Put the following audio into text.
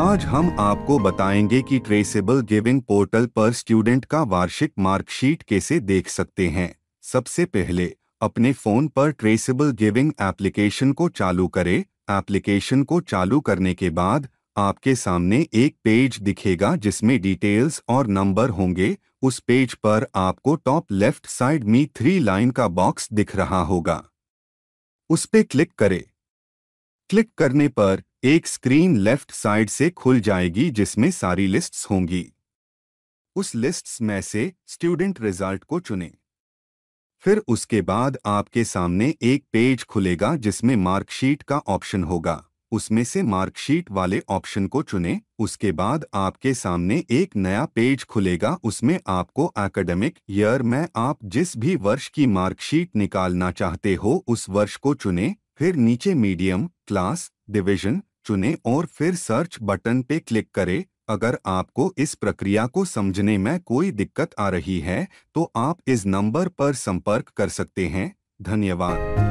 आज हम आपको बताएंगे कि ट्रेसेबल गिविंग पोर्टल पर स्टूडेंट का वार्षिक मार्कशीट कैसे देख सकते हैं सबसे पहले अपने फ़ोन पर ट्रेसेबल गिविंग एप्लीकेशन को चालू करें एप्लीकेशन को चालू करने के बाद आपके सामने एक पेज दिखेगा जिसमें डिटेल्स और नंबर होंगे उस पेज पर आपको टॉप लेफ्ट साइड में थ्री लाइन का बॉक्स दिख रहा होगा उस पर क्लिक करें क्लिक करने पर एक स्क्रीन लेफ्ट साइड से खुल जाएगी जिसमें सारी लिस्ट्स होंगी उस लिस्ट्स में से स्टूडेंट रिजल्ट को चुनें फिर उसके बाद आपके सामने एक पेज खुलेगा जिसमें मार्कशीट का ऑप्शन होगा उसमें से मार्कशीट वाले ऑप्शन को चुनें उसके बाद आपके सामने एक नया पेज खुलेगा उसमें आपको एकेडमिक ईयर में आप जिस भी वर्ष की मार्कशीट निकालना चाहते हो उस वर्ष को चुनें फिर नीचे मीडियम क्लास डिवीजन चुनें और फिर सर्च बटन पे क्लिक करें अगर आपको इस प्रक्रिया को समझने में कोई दिक्कत आ रही है तो आप इस नंबर पर संपर्क कर सकते हैं धन्यवाद